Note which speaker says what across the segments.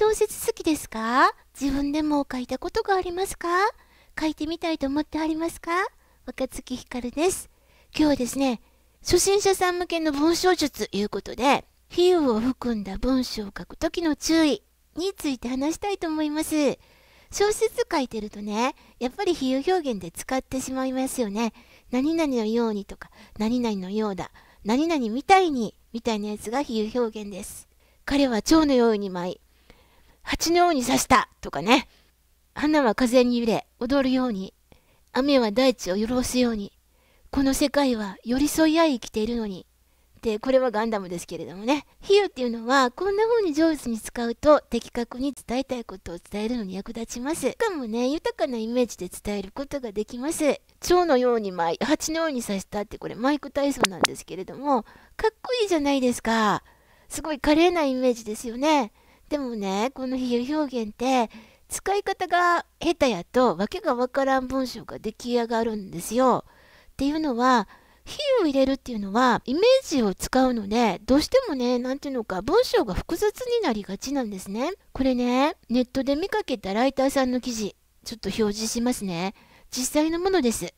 Speaker 1: 小説好きですか自分でも書いたことがありますか書いてみたいと思ってありますか若月ひかるです。今日はですね、初心者さん向けの文章術ということで、比喩を含んだ文章を書くときの注意について話したいと思います。小説書いてるとね、やっぱり比喩表現で使ってしまいますよね。何々のようにとか、何々のようだ、何々みたいにみたいなやつが比喩表現です。彼は蝶のように舞い、蜂のように刺したとかね。花は風に揺れ、踊るように。雨は大地を潤すように。この世界は寄り添い合い生きているのに。で、これはガンダムですけれどもね。比喩っていうのは、こんな風に上手に使うと、的確に伝えたいことを伝えるのに役立ちます。しかもね、豊かなイメージで伝えることができます。蝶のように舞い、蜂のように刺したって、これマイク体操なんですけれども、かっこいいじゃないですか。すごい華麗なイメージですよね。でもねこの比喩表現って使い方が下手やと訳がわからん文章が出来上がるんですよ。っていうのは比喩を入れるっていうのはイメージを使うのでどうしてもね何ていうのか文章が複雑になりがちなんですね。これねネットで見かけたライターさんの記事ちょっと表示しますね。実際のものです。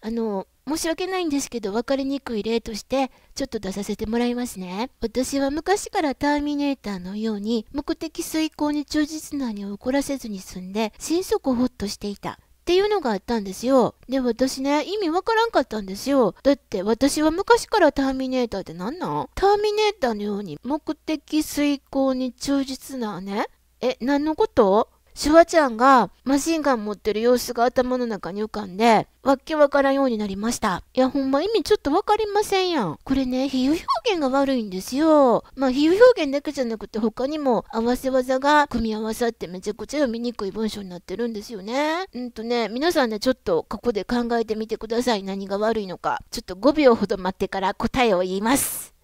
Speaker 1: あの申し訳ないんですけど分かりにくい例としてちょっと出させてもらいますね私は昔からターミネーターのように目的遂行に忠実なに怒らせずに済んで心底ホッとしていたっていうのがあったんですよ。で、私ね、意味わからんかったんですよ。だって私は昔からターミネーターって何なんターミネーターのように目的遂行に忠実なね。え、何のことシュワちゃんがマシンガン持ってる様子が頭の中に浮かんで、わっけわからんようになりました。いや、ほんま意味ちょっとわかりませんやん。これね、比喩表現が悪いんですよ。まあ、比喩表現だけじゃなくて他にも合わせ技が組み合わさってめちゃくちゃ読みにくい文章になってるんですよね。うんとね、皆さんね、ちょっとここで考えてみてください。何が悪いのか。ちょっと5秒ほど待ってから答えを言います。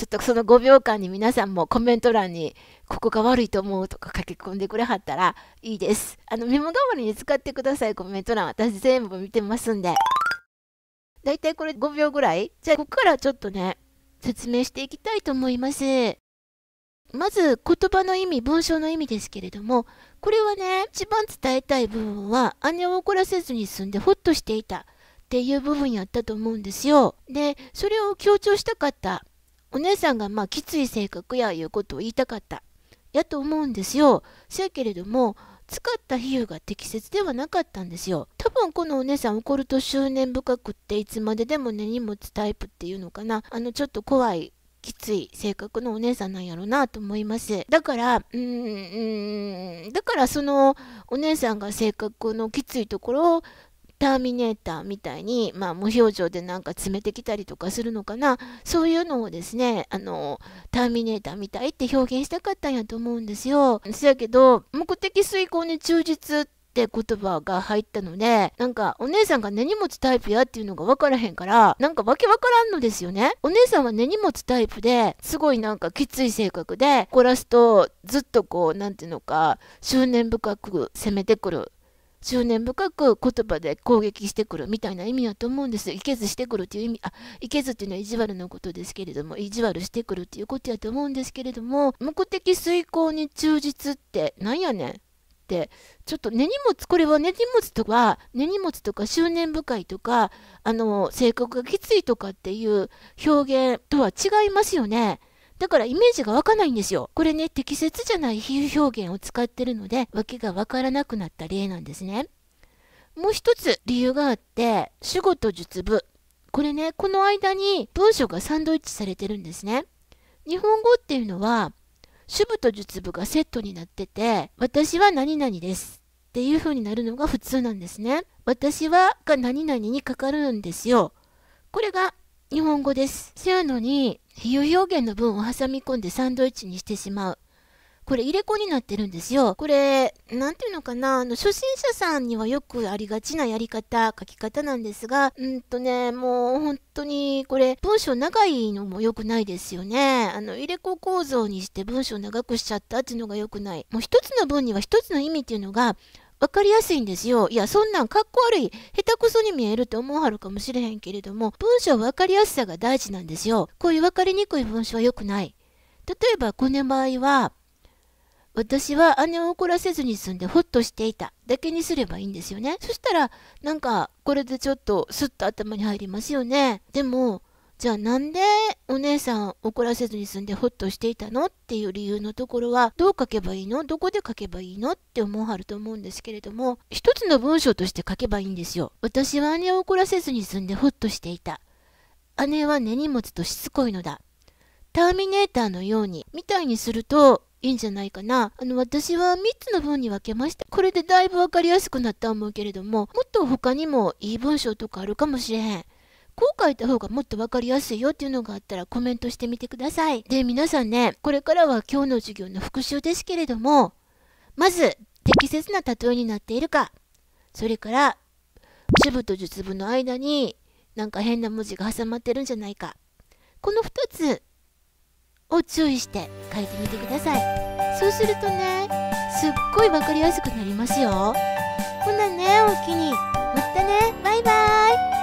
Speaker 1: ちょっとその5秒間に皆さんもコメント欄にここが悪いと思うとか書き込んでくれはったらいいです。あのメモ代わりに使ってくださいコメント欄私全部見てますんで。だいたいこれ5秒ぐらいじゃあここからちょっとね説明していきたいと思います。まず言葉の意味文章の意味ですけれどもこれはね一番伝えたい部分は姉を怒らせずに済んでホッとしていたっていう部分やったと思うんですよ。でそれを強調したかったお姉さんがまあきつい性格やいうことを言いたかったやと思うんですよせやけれども使った比喩が適切ではなかったんですよ多分このお姉さん怒ると執念深くっていつまででも根に持つタイプっていうのかなあのちょっと怖いきつい性格のお姉さんなんやろうなと思いますだからうーんだからそのお姉さんが性格のきついところをターミネーターみたいに、まあ、無表情でなんか詰めてきたりとかするのかなそういうのをですねあのターミネーターみたいって表現したかったんやと思うんですよ。そやけど目的遂行に忠実って言葉が入ったのでなんかお姉さんが根荷物タイプやっていうのが分からへんからなんかわけ分からんのですよねお姉さんは根荷物タイプですごいなんかきつい性格で凝らすとずっとこう何ていうのか執念深く攻めてくる執念深く言葉で攻撃してくるみたいな意味やと思うんです。いけずしてくるっていう意味、あ、いけずっていうのは意地悪のことですけれども、意地悪してくるっていうことやと思うんですけれども、目的遂行に忠実って何やねん。って、ちょっと根荷物これは根荷物とか根荷物とか執念深いとかあの性格がきついとかっていう表現とは違いますよね。だからイメージが湧かないんですよ。これね、適切じゃない比喩表現を使ってるので、訳がわからなくなった例なんですね。もう一つ理由があって、主語と述部。これね、この間に文章がサンドイッチされてるんですね。日本語っていうのは、主部と述部がセットになってて、私は何々です。っていう風になるのが普通なんですね。私はが何々にかかるんですよ。これが日本語です。せやのに、比喩表現の文を挟み込んでサンドイッチにしてしまう。これ入れ子になってるんですよ。これ、なんていうのかな、あの、初心者さんにはよくありがちなやり方、書き方なんですが、うんとね、もう本当に、これ、文章長いのも良くないですよね。あの、入れ子構造にして文章長くしちゃったっていうのが良くない。もう一つの文には一つの意味っていうのが、分かりやすいんですよ。いや、そんなんかっこ悪い、下手くそに見えるって思うはるかもしれへんけれども、文章は分かりやすさが大事なんですよ。こういう分かりにくい文章は良くない。例えば、この場合は、私は姉を怒らせずに済んでほっとしていただけにすればいいんですよね。そしたら、なんか、これでちょっとスッと頭に入りますよね。でも、じゃあなんでお姉さん怒らせずに済んでホッとしていたのっていう理由のところはどう書けばいいのどこで書けばいいのって思うはると思うんですけれども一つの文章として書けばいいんですよ。私は姉を怒らせずに済んでホッとしていた。姉は根に持つとしつこいのだ。ターミネーターのようにみたいにするといいんじゃないかな。あの、私は3つの文に分けました。これでだいぶ分かりやすくなった思うけれども、もっと他にもいい文章とかあるかもしれへん。こう書いた方がもっと分かりやすいよっていうのがあったらコメントしてみてください。で、皆さんね、これからは今日の授業の復習ですけれども、まず、適切な例えになっているか、それから、主部と術部の間になんか変な文字が挟まってるんじゃないか、この2つを注意して書いてみてください。そうするとね、すっごい分かりやすくなりますよ。ほなね、おおきに。またね、バイバーイ。